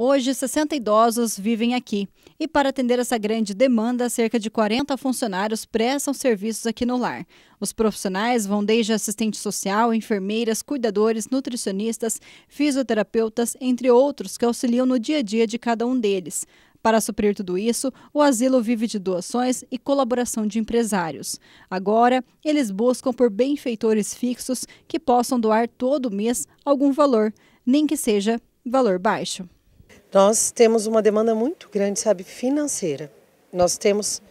Hoje, 60 idosos vivem aqui. E para atender essa grande demanda, cerca de 40 funcionários prestam serviços aqui no lar. Os profissionais vão desde assistente social, enfermeiras, cuidadores, nutricionistas, fisioterapeutas, entre outros, que auxiliam no dia a dia de cada um deles. Para suprir tudo isso, o asilo vive de doações e colaboração de empresários. Agora, eles buscam por benfeitores fixos que possam doar todo mês algum valor, nem que seja valor baixo. Nós temos uma demanda muito grande, sabe, financeira. Nós temos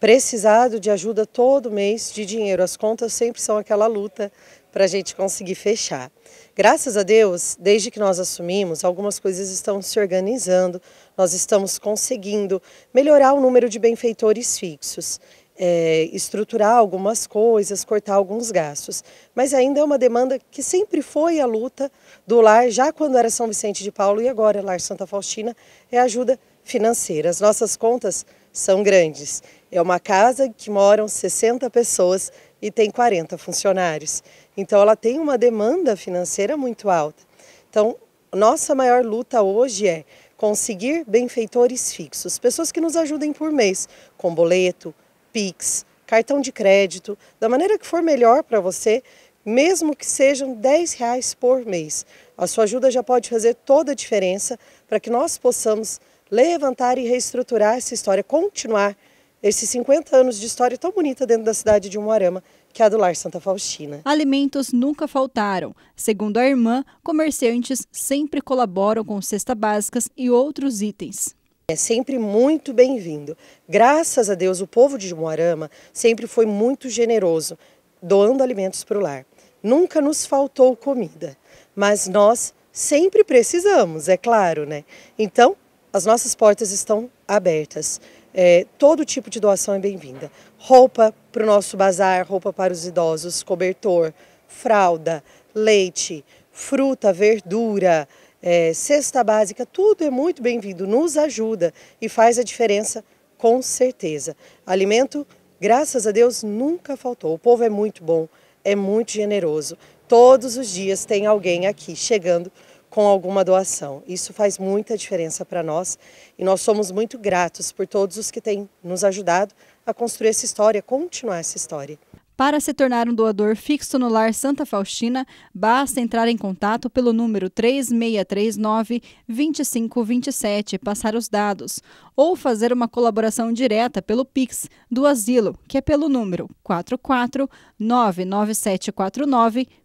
precisado de ajuda todo mês de dinheiro. As contas sempre são aquela luta para a gente conseguir fechar. Graças a Deus, desde que nós assumimos, algumas coisas estão se organizando, nós estamos conseguindo melhorar o número de benfeitores fixos é, estruturar algumas coisas, cortar alguns gastos. Mas ainda é uma demanda que sempre foi a luta do lar, já quando era São Vicente de Paulo e agora é Lar Santa Faustina, é ajuda financeira. As nossas contas são grandes. É uma casa que moram 60 pessoas e tem 40 funcionários. Então ela tem uma demanda financeira muito alta. Então, nossa maior luta hoje é conseguir benfeitores fixos, pessoas que nos ajudem por mês, com boleto, Pix, cartão de crédito, da maneira que for melhor para você, mesmo que sejam 10 reais por mês. A sua ajuda já pode fazer toda a diferença para que nós possamos levantar e reestruturar essa história, continuar esses 50 anos de história tão bonita dentro da cidade de Umuarama, que é a do Lar Santa Faustina. Alimentos nunca faltaram. Segundo a irmã, comerciantes sempre colaboram com cestas básicas e outros itens. É sempre muito bem-vindo. Graças a Deus, o povo de Moarama sempre foi muito generoso, doando alimentos para o lar. Nunca nos faltou comida, mas nós sempre precisamos, é claro, né? Então, as nossas portas estão abertas. É, todo tipo de doação é bem-vinda. Roupa para o nosso bazar, roupa para os idosos, cobertor, fralda, leite, fruta, verdura, é, cesta básica, tudo é muito bem-vindo, nos ajuda e faz a diferença com certeza. Alimento, graças a Deus, nunca faltou. O povo é muito bom, é muito generoso. Todos os dias tem alguém aqui chegando com alguma doação. Isso faz muita diferença para nós e nós somos muito gratos por todos os que têm nos ajudado a construir essa história, continuar essa história. Para se tornar um doador fixo no Lar Santa Faustina, basta entrar em contato pelo número 3639 2527 passar os dados, ou fazer uma colaboração direta pelo Pix do asilo, que é pelo número 44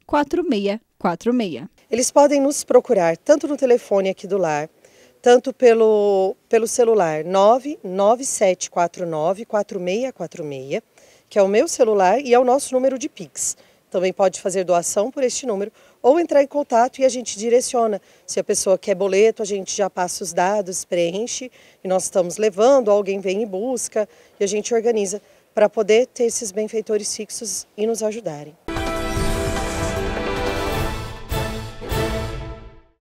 4646. Eles podem nos procurar tanto no telefone aqui do lar, tanto pelo, pelo celular 99749 4646 que é o meu celular e é o nosso número de Pix. Também pode fazer doação por este número ou entrar em contato e a gente direciona. Se a pessoa quer boleto, a gente já passa os dados, preenche e nós estamos levando, alguém vem e busca e a gente organiza para poder ter esses benfeitores fixos e nos ajudarem.